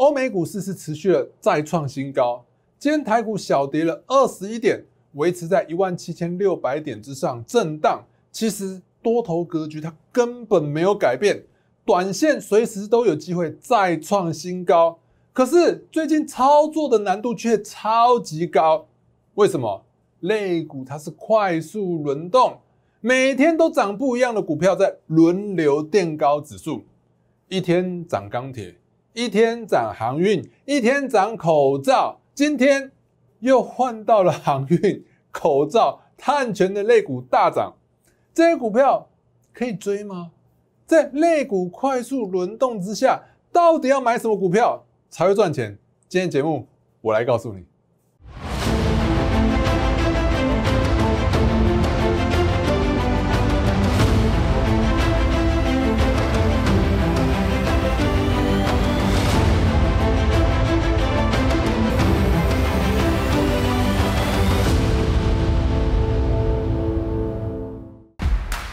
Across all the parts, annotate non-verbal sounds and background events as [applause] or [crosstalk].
欧美股市是持续了再创新高，今天台股小跌了二十一点，维持在一万七千六百点之上震荡。其实多头格局它根本没有改变，短线随时都有机会再创新高。可是最近操作的难度却超级高，为什么？类股它是快速轮动，每天都涨不一样的股票在轮流垫高指数，一天涨钢铁。一天涨航运，一天涨口罩，今天又换到了航运、口罩、碳权的类股大涨。这些股票可以追吗？在类股快速轮动之下，到底要买什么股票才会赚钱？今天节目我来告诉你。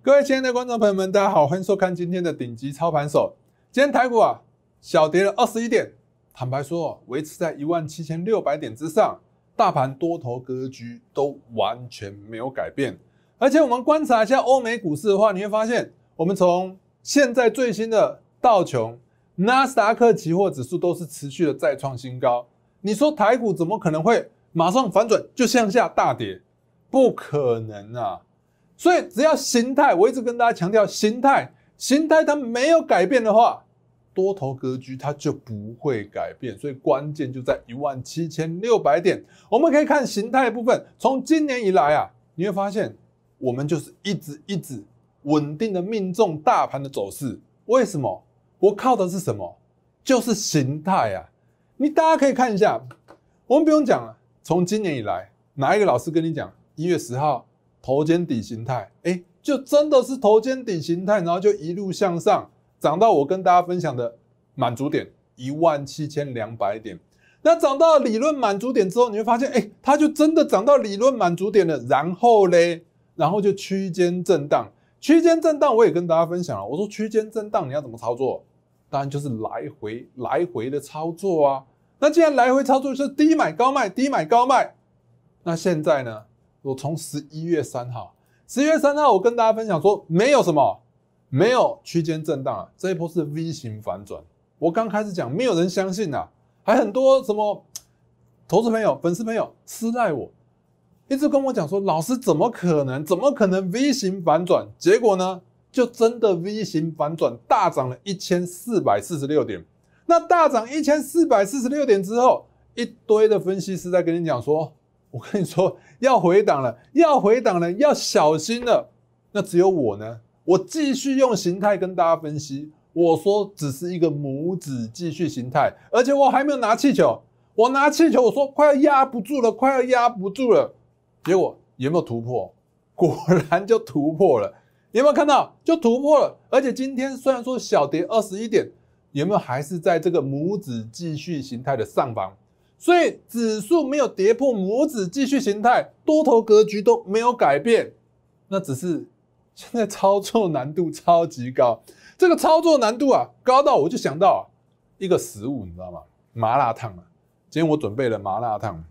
各位亲爱的观众朋友们，大家好，欢迎收看今天的顶级操盘手。今天台股啊小跌了二十一点，坦白说维持在一万七千六百点之上，大盘多头格局都完全没有改变。而且我们观察一下欧美股市的话，你会发现，我们从现在最新的道琼、纳斯达克期货指数都是持续的再创新高。你说台股怎么可能会马上反转就向下大跌？不可能啊！所以只要形态，我一直跟大家强调形态，形态它没有改变的话，多头格局它就不会改变。所以关键就在一万七千六百点。我们可以看形态部分，从今年以来啊，你会发现我们就是一直一直稳定的命中大盘的走势。为什么？我靠的是什么？就是形态啊！你大家可以看一下，我们不用讲了。从今年以来，哪一个老师跟你讲一月十号？头肩底形态，哎，就真的是头肩底形态，然后就一路向上涨到我跟大家分享的满足点一万七千两百点。那涨到理论满足点之后，你会发现，哎，它就真的涨到理论满足点了。然后嘞，然后就区间震荡，区间震荡我也跟大家分享了，我说区间震荡你要怎么操作，当然就是来回来回的操作啊。那既然来回操作是低买高卖，低买高卖，那现在呢？我从十一月三号，十一月三号，我跟大家分享说，没有什么，没有区间震荡啊，这一波是 V 型反转。我刚开始讲，没有人相信呐，还很多什么投资朋友、粉丝朋友私赖我，一直跟我讲说，老师怎么可能？怎么可能 V 型反转？结果呢，就真的 V 型反转，大涨了一千四百四十六点。那大涨一千四百四十六点之后，一堆的分析师在跟你讲说。我跟你说，要回档了，要回档了，要小心了。那只有我呢，我继续用形态跟大家分析。我说只是一个拇指继续形态，而且我还没有拿气球。我拿气球，我说快要压不住了，快要压不住了。结果有没有突破？果然就突破了。有没有看到？就突破了。而且今天虽然说小跌二十一点，有没有还是在这个拇指继续形态的上方？所以指数没有跌破母指，继续形态多头格局都没有改变，那只是现在操作难度超级高。这个操作难度啊，高到我就想到一个食物，你知道吗？麻辣烫啊！今天我准备了麻辣烫。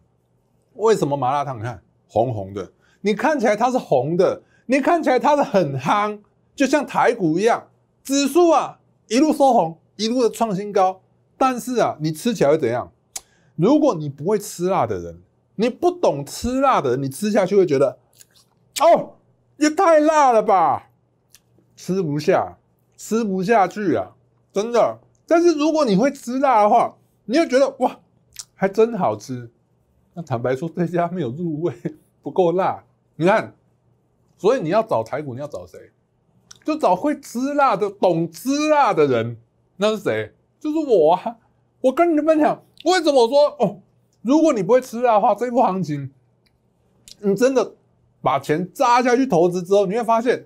为什么麻辣烫？你看红红的，你看起来它是红的，你看起来它是很夯，就像排骨一样。指数啊，一路收红，一路的创新高，但是啊，你吃起来会怎样？如果你不会吃辣的人，你不懂吃辣的人，你吃下去会觉得，哦，也太辣了吧，吃不下，吃不下去啊，真的。但是如果你会吃辣的话，你就觉得哇，还真好吃。那坦白说，这家没有入味，[laughs] 不够辣。你看，所以你要找排骨，你要找谁？就找会吃辣的、懂吃辣的人。那是谁？就是我啊！我跟你们讲。为什么我说哦？如果你不会吃辣的话，这一波行情，你真的把钱扎下去投资之后，你会发现，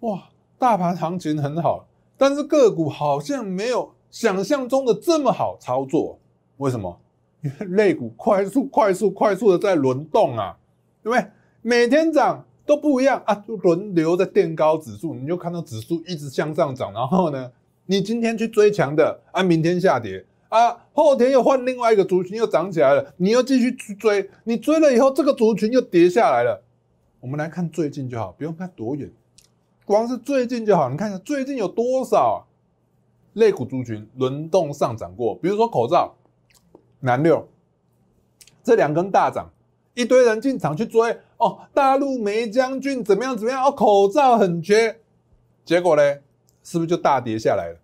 哇，大盘行情很好，但是个股好像没有想象中的这么好操作。为什么？因为类股快速、快速、快速的在轮动啊，对不对？每天涨都不一样啊，就轮流在垫高指数，你就看到指数一直向上涨。然后呢，你今天去追强的，啊，明天下跌。啊，后天又换另外一个族群又涨起来了，你又继续去追，你追了以后，这个族群又跌下来了。我们来看最近就好，不用看多远，光是最近就好，你看一下最近有多少类股族群轮动上涨过？比如说口罩、南六这两根大涨，一堆人进场去追，哦，大陆梅将军怎么样怎么样？哦，口罩很缺，结果呢，是不是就大跌下来了？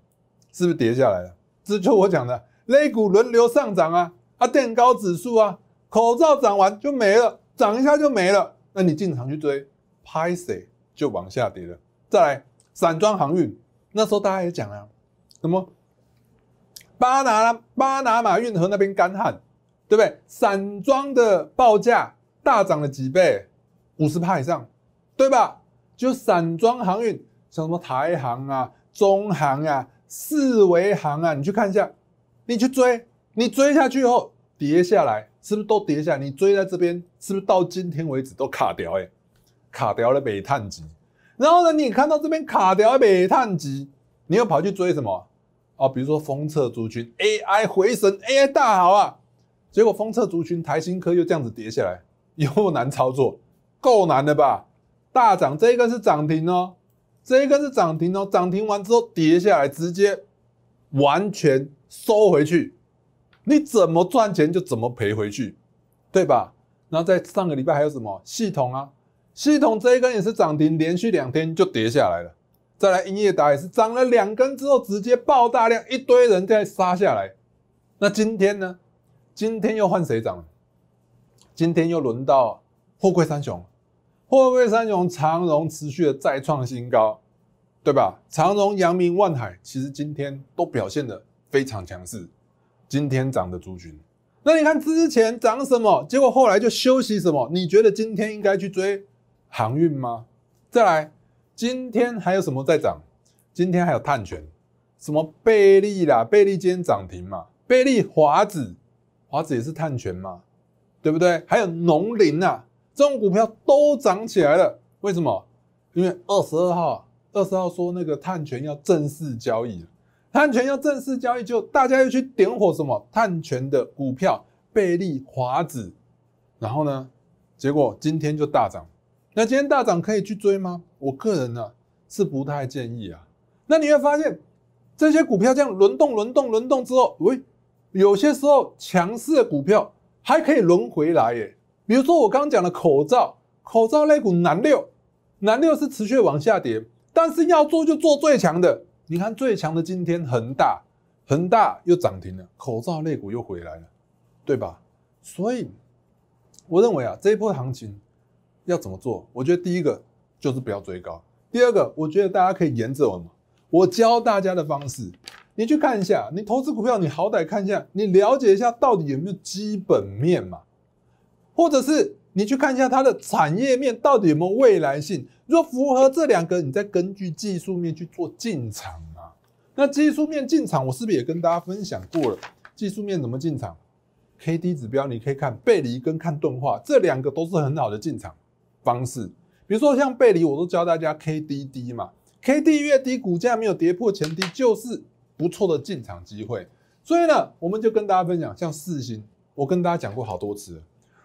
是不是跌下来了？这就我讲的。肋股轮流上涨啊，它垫高指数啊，口罩涨完就没了，涨一下就没了，那你进场去追，拍谁就往下跌了。再来，散装航运那时候大家也讲了，什么巴拿巴拿马运河那边干旱，对不对？散装的报价大涨了几倍，五十趴以上，对吧？就散装航运，像什么台航啊、中航啊、四维航啊，你去看一下。你去追，你追下去以后跌下来，是不是都跌下？来？你追在这边，是不是到今天为止都卡掉？哎，卡掉了煤炭级。然后呢，你看到这边卡掉煤炭级，你又跑去追什么？哦，比如说封测族群 AI 回神 AI 大好啊，结果封测族群台新科又这样子跌下来，又难操作，够难的吧？大涨这一根是涨停哦，这一根是涨停哦，涨停完之后跌下来，直接完全。收回去，你怎么赚钱就怎么赔回去，对吧？然后在上个礼拜还有什么系统啊？系统这一根也是涨停，连续两天就跌下来了。再来英业达也是涨了两根之后直接爆大量，一堆人在杀下来。那今天呢？今天又换谁涨今天又轮到货柜三雄，货柜三雄长荣持续的再创新高，对吧？长荣、扬名、万海其实今天都表现的。非常强势，今天涨的族群，那你看之前涨什么，结果后来就休息什么？你觉得今天应该去追航运吗？再来，今天还有什么在涨？今天还有碳权，什么贝利啦，贝利今天涨停嘛，贝利华子，华子也是碳权嘛，对不对？还有农林啊，这种股票都涨起来了，为什么？因为二十二号，二十号说那个碳权要正式交易了。碳权要正式交易，就大家要去点火什么碳权的股票，贝利华子，然后呢，结果今天就大涨。那今天大涨可以去追吗？我个人呢是不太建议啊。那你会发现这些股票这样轮动轮动轮动之后，喂，有些时候强势的股票还可以轮回来耶。比如说我刚讲的口罩，口罩那股南六，南六是持续往下跌，但是要做就做最强的。你看最强的今天，恒大恒大又涨停了，口罩类股又回来了，对吧？所以我认为啊，这一波行情要怎么做？我觉得第一个就是不要追高，第二个，我觉得大家可以沿着我我教大家的方式，你去看一下，你投资股票，你好歹看一下，你了解一下到底有没有基本面嘛，或者是你去看一下它的产业面到底有没有未来性。若符合这两个，你再根据技术面去做进场。那技术面进场，我是不是也跟大家分享过了？技术面怎么进场？K D 指标你可以看背离，跟看钝化，这两个都是很好的进场方式。比如说像背离，我都教大家 K D D 嘛，K D 越低，股价没有跌破前低，就是不错的进场机会。所以呢，我们就跟大家分享，像四星，我跟大家讲过好多次，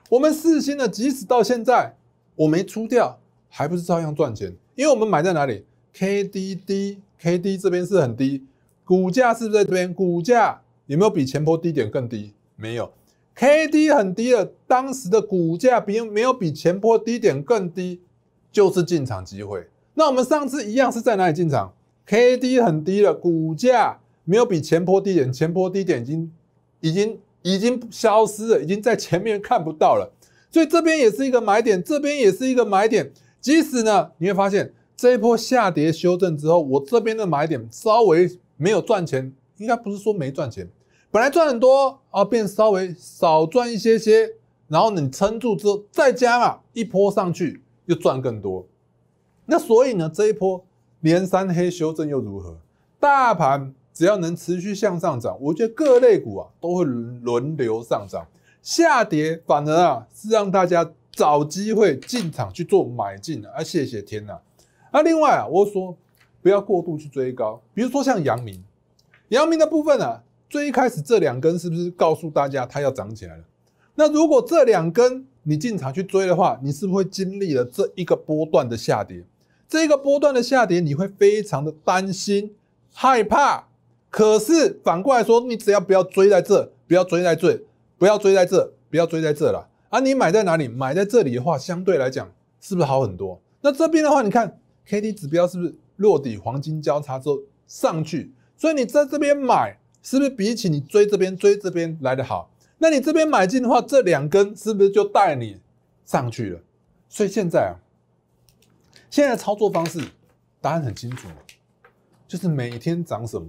我们四星呢，即使到现在我没出掉，还不是照样赚钱，因为我们买在哪里？K D D。K D 这边是很低，股价是不是在这边？股价有没有比前波低点更低？没有，K D 很低了，当时的股价比没有比前波低点更低，就是进场机会。那我们上次一样是在哪里进场？K D 很低了，股价没有比前波低点，前波低点已经已经已经消失了，已经在前面看不到了，所以这边也是一个买点，这边也是一个买点。即使呢，你会发现。这一波下跌修正之后，我这边的买点稍微没有赚钱，应该不是说没赚钱，本来赚很多啊，变稍微少赚一些些，然后你撑住之后再加嘛，一波上去又赚更多。那所以呢，这一波连三黑修正又如何？大盘只要能持续向上涨，我觉得各类股啊都会轮流上涨，下跌反而啊是让大家找机会进场去做买进啊！谢谢天啊！那另外啊，我说不要过度去追高，比如说像阳明，阳明的部分呢，最一开始这两根是不是告诉大家它要涨起来了？那如果这两根你进场去追的话，你是不是会经历了这一个波段的下跌？这一个波段的下跌，你会非常的担心害怕。可是反过来说，你只要不要追在这，不要追在这，不要追在这，不要追在这了。啊，你买在哪里？买在这里的话，相对来讲是不是好很多？那这边的话，你看。K D 指标是不是落底黄金交叉之后上去？所以你在这边买，是不是比起你追这边追这边来的好？那你这边买进的话，这两根是不是就带你上去了？所以现在啊，现在的操作方式，答案很清楚就是每天涨什么，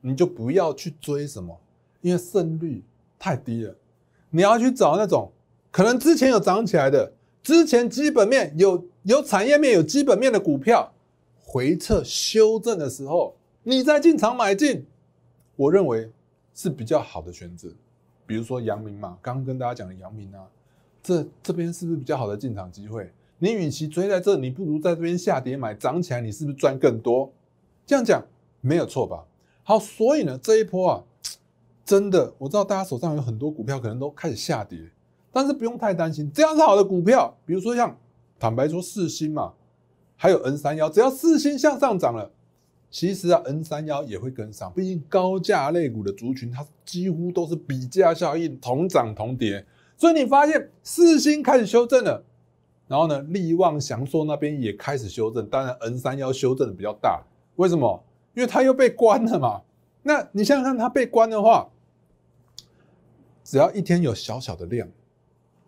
你就不要去追什么，因为胜率太低了。你要去找那种可能之前有涨起来的，之前基本面有。有产业面、有基本面的股票，回撤修正的时候，你在进场买进，我认为是比较好的选择。比如说阳明嘛，刚刚跟大家讲的阳明啊，这这边是不是比较好的进场机会？你与其追在这，你不如在这边下跌买，涨起来你是不是赚更多？这样讲没有错吧？好，所以呢，这一波啊，真的，我知道大家手上有很多股票可能都开始下跌，但是不用太担心，这样是好的股票，比如说像。坦白说，四星嘛，还有 N 三幺，只要四星向上涨了，其实啊，N 三幺也会跟上，毕竟高价类股的族群，它几乎都是比价效应，同涨同跌。所以你发现四星开始修正了，然后呢，力旺祥硕那边也开始修正，当然 N 三幺修正的比较大，为什么？因为它又被关了嘛。那你想想看，它被关的话，只要一天有小小的量，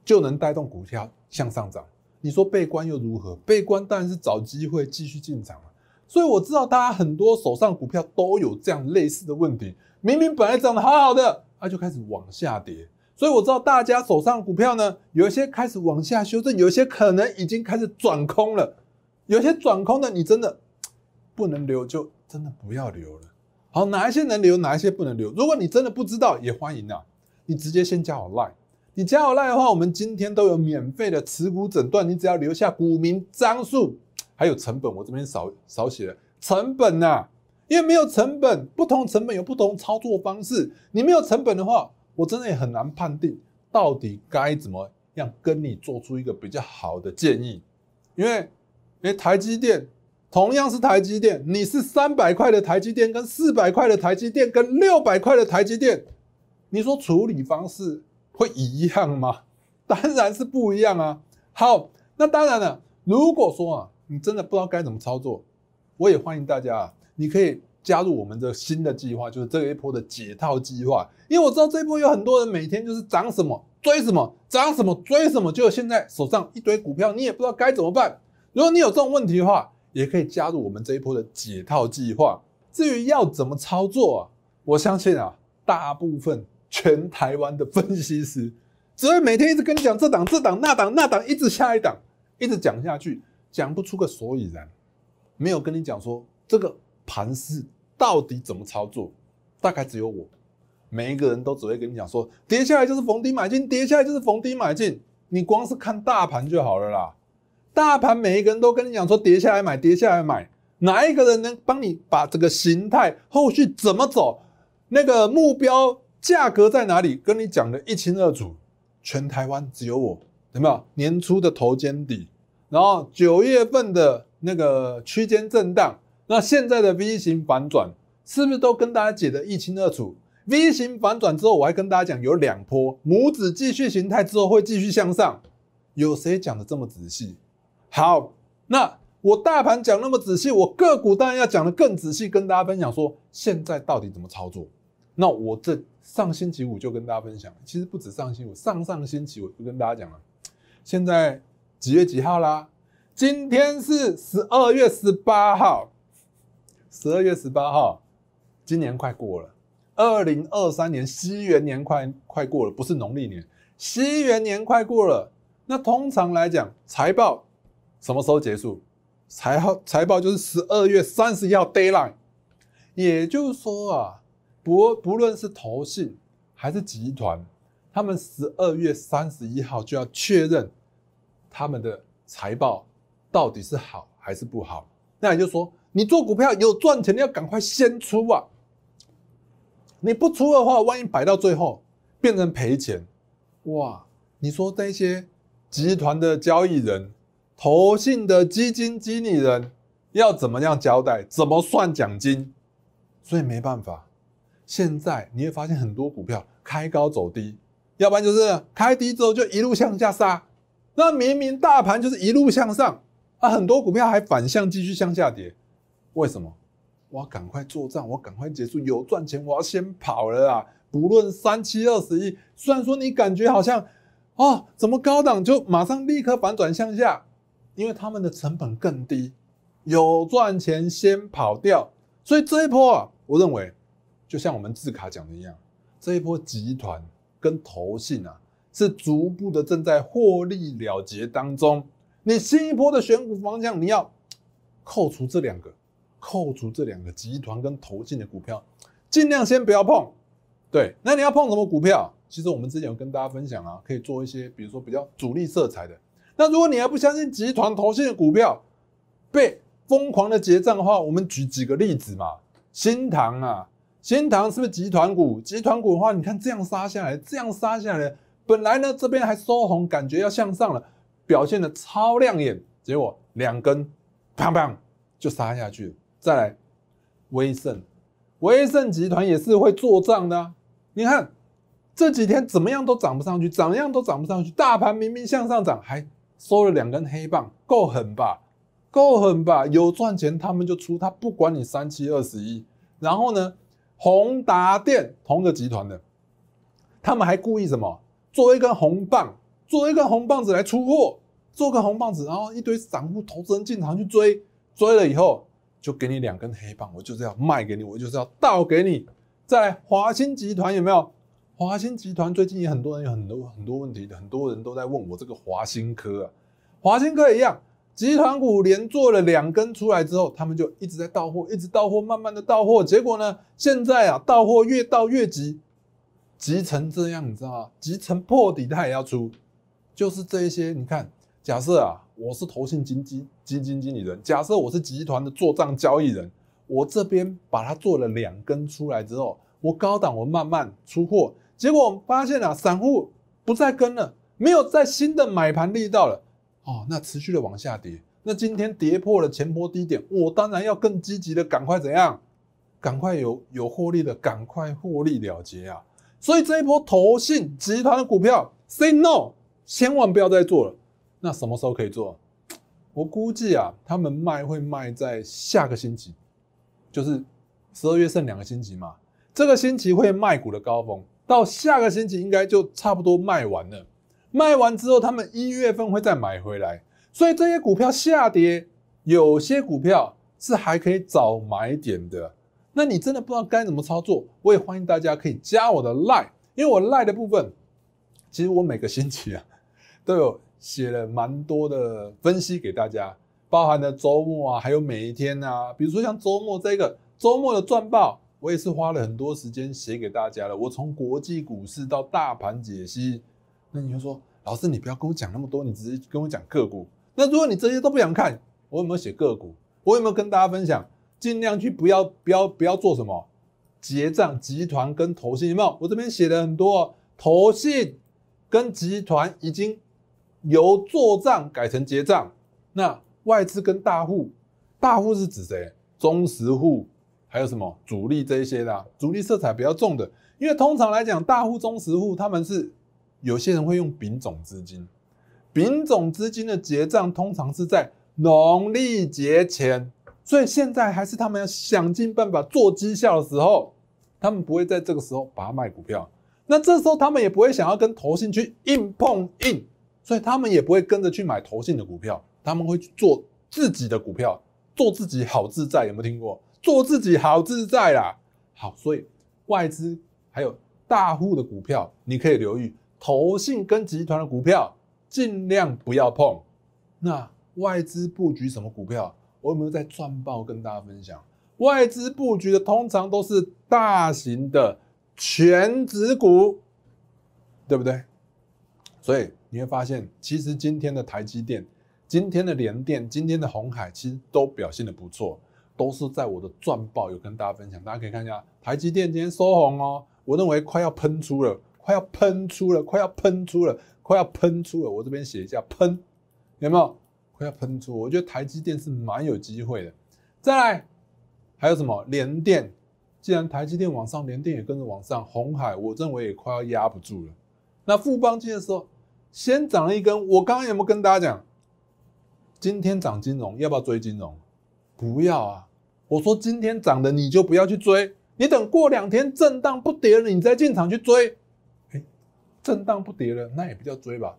就能带动股票向上涨。你说悲观又如何？悲观当然是找机会继续进场所以我知道大家很多手上股票都有这样类似的问题，明明本来涨得好好的，它就开始往下跌。所以我知道大家手上股票呢，有一些开始往下修正，有一些可能已经开始转空了。有些转空的，你真的不能留，就真的不要留了。好，哪一些能留，哪一些不能留？如果你真的不知道，也欢迎啊，你直接先加我 Line。你加我来的话，我们今天都有免费的持股诊断。你只要留下股名、张数，还有成本。我这边少少写成本啊，因为没有成本，不同成本有不同操作方式。你没有成本的话，我真的也很难判定到底该怎么样跟你做出一个比较好的建议。因为，哎，台积电同样是台积电，你是三百块的台积电，跟四百块的台积电，跟六百块的台积电，你说处理方式？会一样吗？[laughs] 当然是不一样啊。好，那当然了。如果说啊，你真的不知道该怎么操作，我也欢迎大家啊，你可以加入我们的新的计划，就是这一波的解套计划。因为我知道这一波有很多人每天就是涨什么追什么，涨什么追什么，就现在手上一堆股票，你也不知道该怎么办。如果你有这种问题的话，也可以加入我们这一波的解套计划。至于要怎么操作，啊，我相信啊，大部分。全台湾的分析师只会每天一直跟你讲这档、这档、那档、那档，一直下一档，一直讲下去，讲不出个所以然。没有跟你讲说这个盘是到底怎么操作，大概只有我，每一个人都只会跟你讲说跌下来就是逢低买进，跌下来就是逢低买进。你光是看大盘就好了啦，大盘每一个人都跟你讲说跌下来买，跌下来买，哪一个人能帮你把这个形态后续怎么走，那个目标？价格在哪里？跟你讲得一清二楚，全台湾只有我，有没有年初的头肩底，然后九月份的那个区间震荡，那现在的 V 型反转是不是都跟大家解得一清二楚？V 型反转之后，我还跟大家讲有两波拇指继续形态之后会继续向上，有谁讲得这么仔细？好，那我大盘讲那么仔细，我个股当然要讲得更仔细，跟大家分享说现在到底怎么操作。那我这上星期五就跟大家分享，其实不止上星期五，上上星期我就跟大家讲了，现在几月几号啦？今天是十二月十八号，十二月十八号，今年快过了，二零二三年西元年快快过了，不是农历年，西元年快过了。那通常来讲，财报什么时候结束？财报财报就是十二月三十一号 d a y l i n e 也就是说啊。不不论是投信还是集团，他们十二月三十一号就要确认他们的财报到底是好还是不好。那也就说，你做股票有赚钱，要赶快先出啊！你不出的话，万一摆到最后变成赔钱，哇！你说那些集团的交易人、投信的基金经理人要怎么样交代？怎么算奖金？所以没办法。现在你会发现很多股票开高走低，要不然就是开低之后就一路向下杀。那明明大盘就是一路向上，啊，很多股票还反向继续向下跌，为什么？我赶快做账，我赶快结束，有赚钱我要先跑了啊！不论三七二十一，虽然说你感觉好像，哦，怎么高档就马上立刻反转向下，因为他们的成本更低，有赚钱先跑掉。所以这一波啊，我认为。就像我们字卡讲的一样，这一波集团跟投信啊，是逐步的正在获利了结当中。你新一波的选股方向，你要扣除这两个，扣除这两个集团跟投信的股票，尽量先不要碰。对，那你要碰什么股票？其实我们之前有跟大家分享啊，可以做一些，比如说比较主力色彩的。那如果你还不相信集团投信的股票被疯狂的结账的话，我们举几个例子嘛，新塘啊。新塘是不是集团股？集团股的话，你看这样杀下来，这样杀下来，本来呢这边还收红，感觉要向上了，表现的超亮眼，结果两根棒棒就杀下去了。再来，威盛，威盛集团也是会做账的，你看这几天怎么样都涨不上去，怎么样都涨不上去，大盘明明向上涨，还收了两根黑棒，够狠吧？够狠吧？有赚钱他们就出，他不管你三七二十一，然后呢？宏达电，同一个集团的，他们还故意什么？做一根红棒，做一根红棒子来出货，做个红棒子，然后一堆散户投资人进场去追，追了以后就给你两根黑棒，我就是要卖给你，我就是要倒给你。在华兴集团有没有？华兴集团最近也很多人有很多很多问题，的，很多人都在问我这个华兴科啊，华兴科一样。集团股连做了两根出来之后，他们就一直在到货，一直到货，慢慢的到货。结果呢，现在啊，到货越到越急，急成这样，你知道吗？急成破底，它也要出，就是这一些。你看，假设啊，我是投信基基基金经理人，假设我是集团的做账交易人，我这边把它做了两根出来之后，我高档我慢慢出货，结果发现啊，散户不再跟了，没有再新的买盘力道了。哦，那持续的往下跌，那今天跌破了前波低点，我当然要更积极的，赶快怎样？赶快有有获利的，赶快获利了结啊！所以这一波投信集团的股票，say no，千万不要再做了。那什么时候可以做？我估计啊，他们卖会卖在下个星期，就是十二月剩两个星期嘛，这个星期会卖股的高峰，到下个星期应该就差不多卖完了。卖完之后，他们一月份会再买回来，所以这些股票下跌，有些股票是还可以找买点的。那你真的不知道该怎么操作，我也欢迎大家可以加我的赖，因为我赖的部分，其实我每个星期啊，[laughs] 都有写了蛮多的分析给大家，包含了周末啊，还有每一天啊，比如说像周末这个周末的专报，我也是花了很多时间写给大家了。我从国际股市到大盘解析。那你就说，老师，你不要跟我讲那么多，你直接跟我讲个股。那如果你这些都不想看，我有没有写个股？我有没有跟大家分享？尽量去不要、不要、不要做什么结账、集团跟投信，有没有？我这边写了很多，投信跟集团已经由做账改成结账。那外资跟大户，大户是指谁？中实户还有什么主力这一些的？主力色彩比较重的，因为通常来讲，大户、中实户他们是。有些人会用丙种资金，丙种资金的结账通常是在农历节前，所以现在还是他们要想尽办法做绩效的时候，他们不会在这个时候把它卖股票。那这时候他们也不会想要跟投信去硬碰硬，所以他们也不会跟着去买投信的股票，他们会去做自己的股票，做自己好自在，有没有听过？做自己好自在啦。好，所以外资还有大户的股票，你可以留意。投信跟集团的股票尽量不要碰。那外资布局什么股票？我有没有在赚报跟大家分享？外资布局的通常都是大型的全指股，对不对？所以你会发现，其实今天的台积电、今天的联电、今天的红海，其实都表现的不错，都是在我的赚报有跟大家分享。大家可以看一下，台积电今天收红哦，我认为快要喷出了。快要喷出了，快要喷出了，快要喷出了。我这边写一下喷，有没有？快要喷出。我觉得台积电是蛮有机会的。再来，还有什么联电？既然台积电往上，联电也跟着往上。红海，我认为也快要压不住了。那富邦金的时候，先涨了一根。我刚刚有没有跟大家讲？今天涨金融，要不要追金融？不要啊！我说今天涨的你就不要去追，你等过两天震荡不跌了，你再进场去追。震荡不跌了，那也不叫追吧。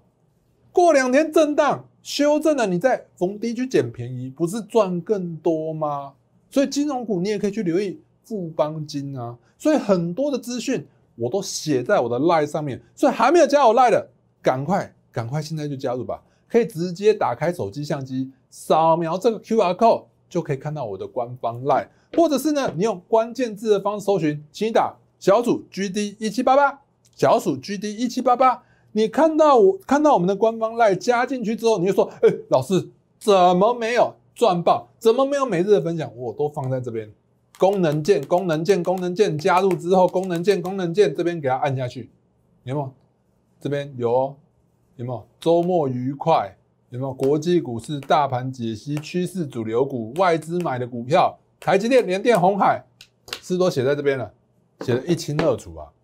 过两天震荡修正了，你再逢低去捡便宜，不是赚更多吗？所以金融股你也可以去留意富邦金啊。所以很多的资讯我都写在我的 Line 上面，所以还没有加我 Line 的，赶快赶快现在就加入吧。可以直接打开手机相机扫描这个 QR code 就可以看到我的官方 Line，或者是呢你用关键字的方式搜寻“你打小组 GD 一七八八”。小鼠 GD 一七八八，你看到我看到我们的官方赖加进去之后，你就说，哎，老师怎么没有赚爆？怎么没有每日的分享？我都放在这边，功能键，功能键，功能键，加入之后，功能键，功能键，这边给它按下去，有没有？这边有哦，有没有？周末愉快，有没有？国际股市大盘解析，趋势主流股，外资买的股票，台积电、联电、红海，是都写在这边了，写的一清二楚啊。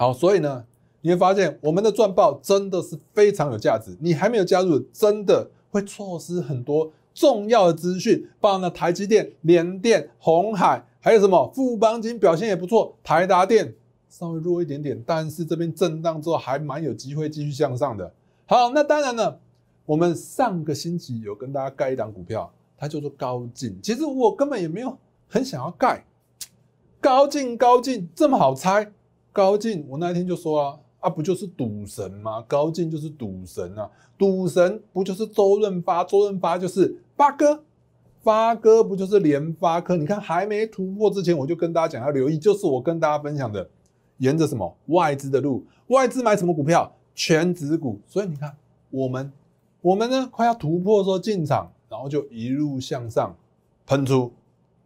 好，所以呢，你会发现我们的专报真的是非常有价值。你还没有加入，真的会错失很多重要的资讯。含了台积电、联电、红海，还有什么富邦金表现也不错。台达电稍微弱一点点，但是这边震荡之后还蛮有机会继续向上的。好，那当然了，我们上个星期有跟大家盖一档股票，它叫做高进。其实我根本也没有很想要盖高进，高进这么好猜。高进，我那一天就说啊，啊不就是赌神吗？高进就是赌神啊，赌神不就是周润发？周润发就是发哥，发哥不就是联发科？你看还没突破之前，我就跟大家讲要留意，就是我跟大家分享的，沿着什么外资的路，外资买什么股票，全指股。所以你看我们，我们呢快要突破时候进场，然后就一路向上，喷出，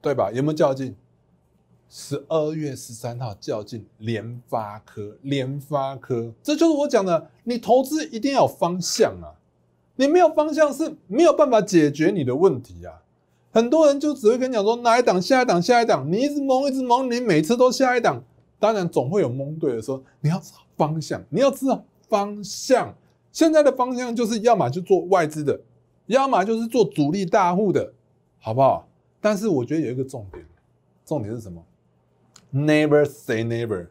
对吧？有没有较劲？十二月十三号叫进联发科，联发科，这就是我讲的，你投资一定要有方向啊，你没有方向是没有办法解决你的问题啊。很多人就只会跟你讲说哪一档下一档下一档，你一直蒙一直蒙，你每次都下一档，当然总会有蒙对的时候。你要找方向，你要知道方向，现在的方向就是要么去做外资的，要么就是做主力大户的，好不好？但是我觉得有一个重点，重点是什么？Never say never，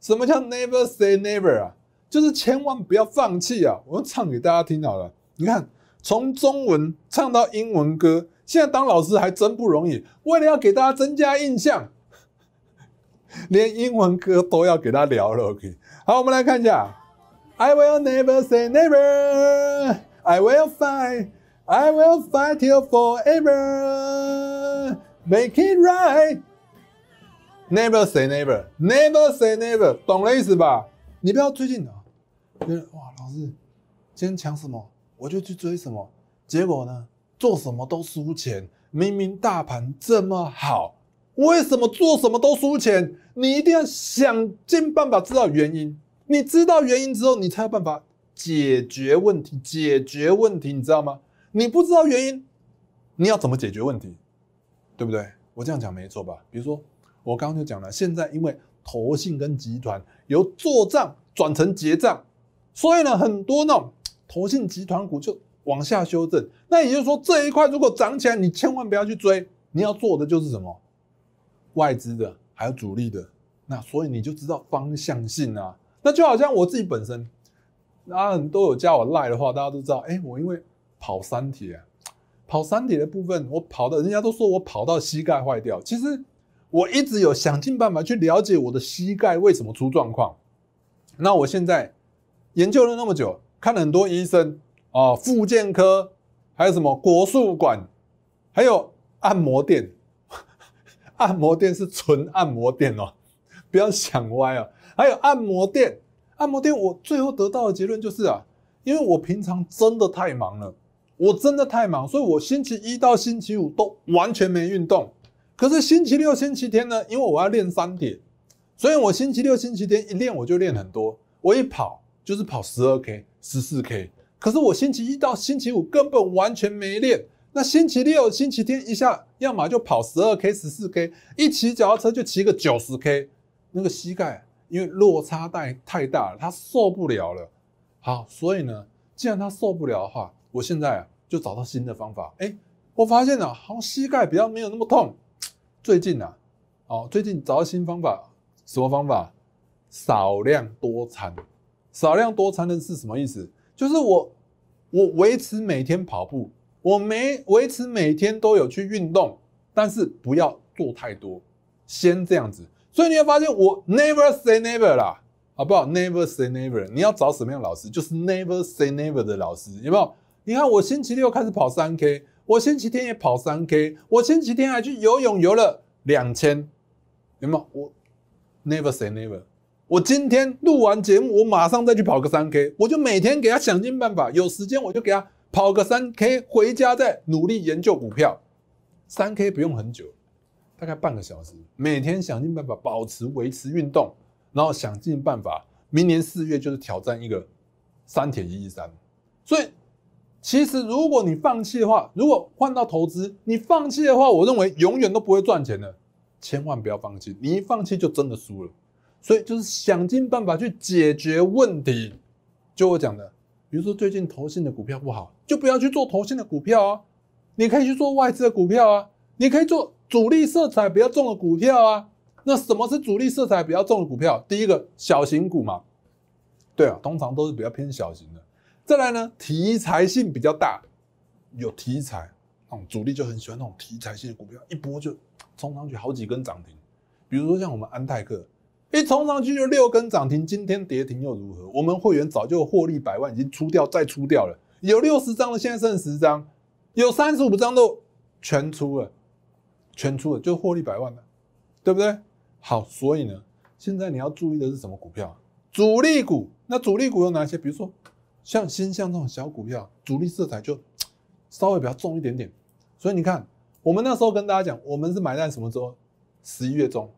什么叫 Never say never 啊？就是千万不要放弃啊！我唱给大家听好了，你看从中文唱到英文歌，现在当老师还真不容易。为了要给大家增加印象，连英文歌都要给他聊了。OK，好，我们来看一下，I will never say never，I will fight，I will fight till forever，Make it right。Never say never, never say never，懂的意思吧？你不要最近啊，觉得哇，老师今天抢什么，我就去追什么，结果呢，做什么都输钱。明明大盘这么好，为什么做什么都输钱？你一定要想尽办法知道原因。你知道原因之后，你才有办法解决问题。解决问题，你知道吗？你不知道原因，你要怎么解决问题？对不对？我这样讲没错吧？比如说。我刚刚就讲了，现在因为投信跟集团由做账转成结账，所以呢，很多那种投信集团股就往下修正。那也就是说，这一块如果涨起来，你千万不要去追。你要做的就是什么，外资的还有主力的，那所以你就知道方向性啊。那就好像我自己本身，那很多有加我赖的话，大家都知道，哎，我因为跑三铁，跑三铁的部分，我跑的人家都说我跑到膝盖坏掉，其实。我一直有想尽办法去了解我的膝盖为什么出状况。那我现在研究了那么久，看了很多医生啊，复健科，还有什么国术馆，还有按摩店。[laughs] 按摩店是纯按摩店哦，不要想歪哦。还有按摩店，按摩店，我最后得到的结论就是啊，因为我平常真的太忙了，我真的太忙，所以我星期一到星期五都完全没运动。可是星期六、星期天呢？因为我要练三点，所以我星期六、星期天一练我就练很多，我一跑就是跑十二 k、十四 k。可是我星期一到星期五根本完全没练，那星期六、星期天一下，要么就跑十二 k、十四 k，一骑脚踏车就骑个九十 k，那个膝盖因为落差带太大了，他受不了了。好，所以呢，既然他受不了的话，我现在就找到新的方法。哎，我发现了，好像膝盖比较没有那么痛。最近呐，哦，最近找到新方法，什么方法？少量多餐。少量多餐的是什么意思？就是我，我维持每天跑步，我没维持每天都有去运动，但是不要做太多，先这样子。所以你会发现，我 never say never 啦，好不好？never say never。你要找什么样老师？就是 never say never 的老师，有没有？你看我星期六开始跑三 K。我星期天也跑三 K，我星期天还去游泳，游了两千，有没有？我 never say never。我今天录完节目，我马上再去跑个三 K，我就每天给他想尽办法，有时间我就给他跑个三 K，回家再努力研究股票。三 K 不用很久，大概半个小时，每天想尽办法保持维持运动，然后想尽办法，明年四月就是挑战一个三铁一亿三，所以。其实，如果你放弃的话，如果换到投资，你放弃的话，我认为永远都不会赚钱的。千万不要放弃，你一放弃就真的输了。所以就是想尽办法去解决问题。就我讲的，比如说最近投信的股票不好，就不要去做投信的股票啊。你可以去做外资的股票啊，你可以做主力色彩比较重的股票啊。那什么是主力色彩比较重的股票？第一个小型股嘛，对啊，通常都是比较偏小型的。再来呢，题材性比较大，有题材，那种主力就很喜欢那种题材性的股票，一波就冲上去好几根涨停。比如说像我们安泰克，一冲上去就六根涨停，今天跌停又如何？我们会员早就获利百万，已经出掉再出掉了，有六十张了，现在剩十张，有三十五张都全出了，全出了就获利百万了，对不对？好，所以呢，现在你要注意的是什么股票？主力股，那主力股有哪些？比如说。像新向这种小股票，主力色彩就 [tsk] 稍微比较重一点点，所以你看，我们那时候跟大家讲，我们是买在什么时候？十一月中，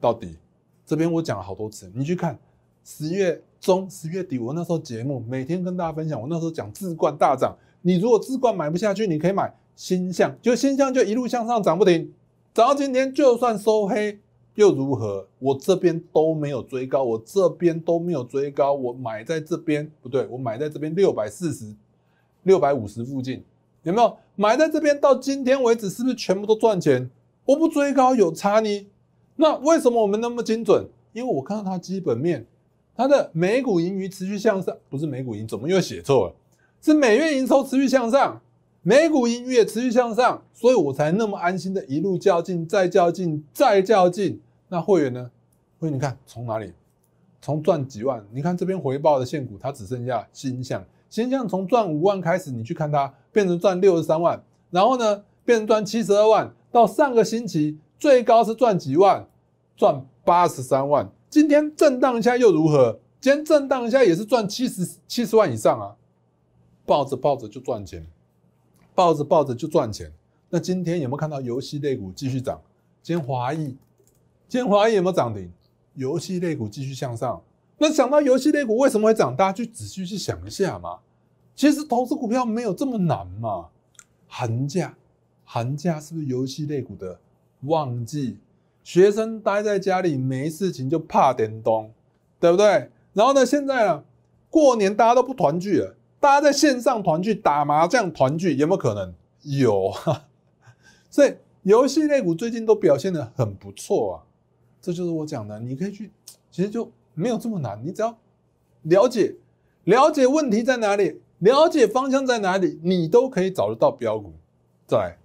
到底这边我讲了好多次，你去看，十月中、十月底，我那时候节目每天跟大家分享，我那时候讲自冠大涨，你如果自冠买不下去，你可以买新向，就新向就一路向上涨不停，涨到今天就算收黑。又如何？我这边都没有追高，我这边都没有追高，我买在这边不对，我买在这边六百四十六百五十附近，有没有买在这边？到今天为止是不是全部都赚钱？我不追高有差呢？那为什么我们那么精准？因为我看到它基本面，它的每股盈余持续向上，不是每股盈，怎么又写错了？是每月营收持续向上，每股盈余也持续向上，所以我才那么安心的一路较劲，再较劲，再较劲。那会员呢？会员，你看从哪里？从赚几万？你看这边回报的现股，它只剩下新向。新向从赚五万开始，你去看它变成赚六十三万，然后呢变成赚七十二万。到上个星期最高是赚几万？赚八十三万。今天震荡一下又如何？今天震荡一下也是赚七十七十万以上啊！抱着抱着就赚钱，抱着抱着就赚钱。那今天有没有看到游戏类股继续涨？今天华谊。天华也有没有涨停？游戏类股继续向上。那想到游戏类股为什么会涨，大，家去仔细去想一下嘛。其实投资股票没有这么难嘛。寒假，寒假是不是游戏类股的旺季？学生待在家里没事情，就怕点东，对不对？然后呢，现在呢，过年大家都不团聚了，大家在线上团聚打麻将团聚有没有可能？有啊。[laughs] 所以游戏类股最近都表现得很不错啊。这就是我讲的，你可以去，其实就没有这么难，你只要了解了解问题在哪里，了解方向在哪里，你都可以找得到标股。再来，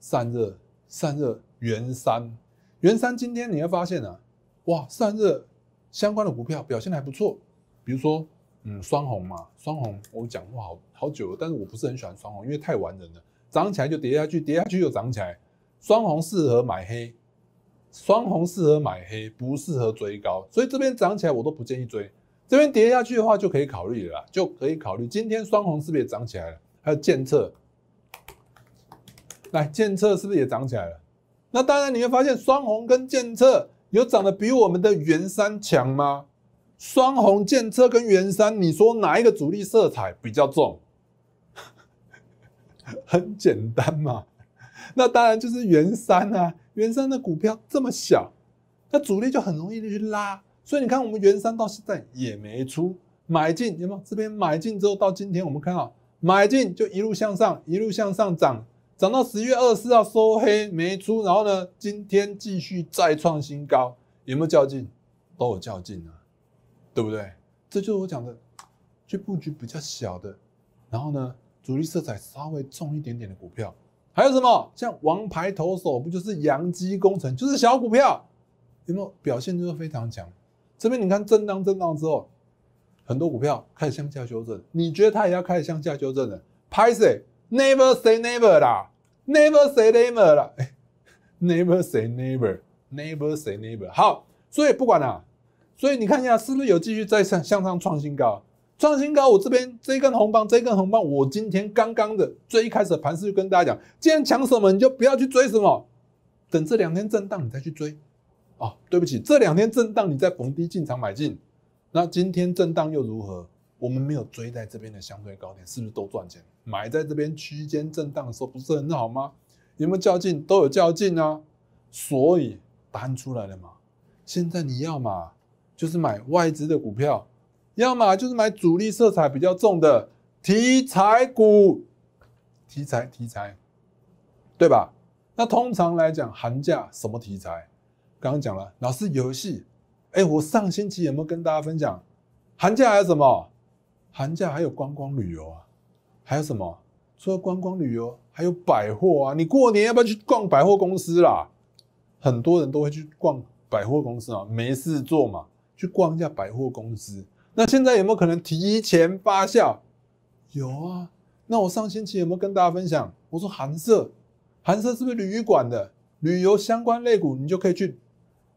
散热散热，元山元山，今天你会发现呢，哇，散热相关的股票表现的还不错，比如说嗯双红嘛，双红我讲过好好久了，但是我不是很喜欢双红，因为太完人了，涨起来就跌下去，跌下去又涨起来，双红适合买黑。双红适合买黑，不适合追高，所以这边涨起来我都不建议追。这边跌下去的话，就可以考虑了，就可以考虑。今天双红是不是也涨起来了？还有建策，来建策是不是也涨起来了？那当然你会发现，双红跟建策有涨得比我们的元山强吗？双红、建策跟元山，你说哪一个主力色彩比较重？[laughs] 很简单嘛。[laughs] 那当然就是元山啊，元山的股票这么小，那主力就很容易的去拉。所以你看，我们元山到现在也没出买进，有没有？这边买进之后到今天我们看到买进就一路向上，一路向上涨，涨到十月二十四号收黑没出，然后呢，今天继续再创新高，有没有较劲？都有较劲啊，对不对？这就是我讲的，去布局比较小的，然后呢，主力色彩稍微重一点点的股票。还有什么像王牌投手，不就是阳基工程，就是小股票，有没有表现就是非常强？这边你看震荡震荡之后，很多股票开始向下修正，你觉得它也要开始向下修正了？拍谁？Never say never 啦，Never say never 啦，哎，Never say never，Never say never。好，所以不管啦，所以你看一下是不是有继续在向上创新高？创新高，我这边这一根红棒，这一根红棒，我今天刚刚的最一开始的盘势就跟大家讲，既然抢什么你就不要去追什么，等这两天震荡你再去追，啊，对不起，这两天震荡你再逢低进场买进，那今天震荡又如何？我们没有追在这边的相对高点，是不是都赚钱？买在这边区间震荡的时候不是很好吗？有没有较劲？都有较劲啊，所以答案出来了嘛。现在你要嘛，就是买外资的股票。要么就是买主力色彩比较重的题材股，题材题材，对吧？那通常来讲，寒假什么题材？刚刚讲了，老是游戏。哎，我上星期有没有跟大家分享？寒假还有什么？寒假还有观光旅游啊，还有什么？除了观光旅游，还有百货啊。你过年要不要去逛百货公司啦？很多人都会去逛百货公司啊，没事做嘛，去逛一下百货公司。那现在有没有可能提前发酵？有啊。那我上星期有没有跟大家分享？我说寒舍，寒舍是不是旅馆的旅游相关类股？你就可以去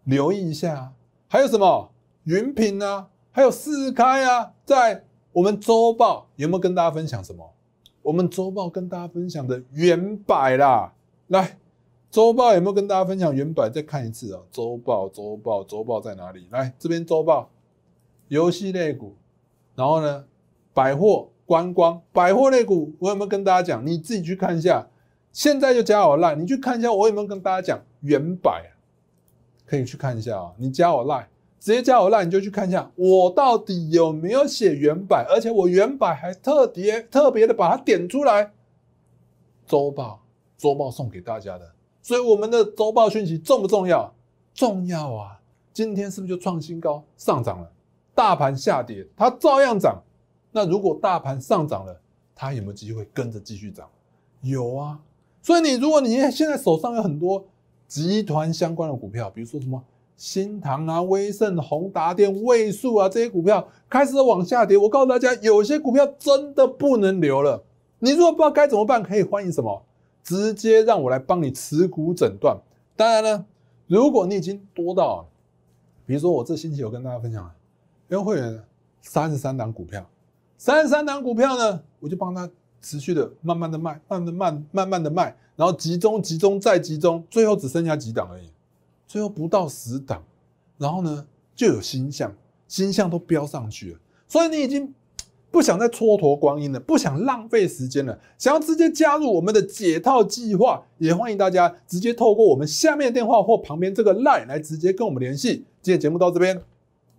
留意一下。还有什么云品啊？还有四开啊？在我们周报有没有跟大家分享什么？我们周报跟大家分享的原版啦。来，周报有没有跟大家分享原版？再看一次啊！周报，周报，周报在哪里？来，这边周报。游戏类股，然后呢，百货观光百货类股，我有没有跟大家讲？你自己去看一下，现在就加我 line，你去看一下我有没有跟大家讲原百，可以去看一下啊。你加我 line。直接加我赖，你就去看一下我到底有没有写原版，而且我原版还特别特别的把它点出来。周报周报送给大家的，所以我们的周报讯息重不重要？重要啊！今天是不是就创新高上涨了？大盘下跌，它照样涨。那如果大盘上涨了，它有没有机会跟着继续涨？有啊。所以你如果你现在手上有很多集团相关的股票，比如说什么新唐啊、威盛、宏达电、位数啊这些股票开始往下跌，我告诉大家，有些股票真的不能留了。你如果不知道该怎么办，可以欢迎什么？直接让我来帮你持股诊断。当然呢，如果你已经多到，比如说我这星期有跟大家分享。因为会员三十三档股票，三十三档股票呢，我就帮他持续的慢慢的卖，慢慢的慢慢慢的卖，然后集中集中再集中，最后只剩下几档而已，最后不到十档，然后呢就有新象，新象都飙上去了，所以你已经不想再蹉跎光阴了，不想浪费时间了，想要直接加入我们的解套计划，也欢迎大家直接透过我们下面电话或旁边这个 line 来直接跟我们联系。今天节目到这边。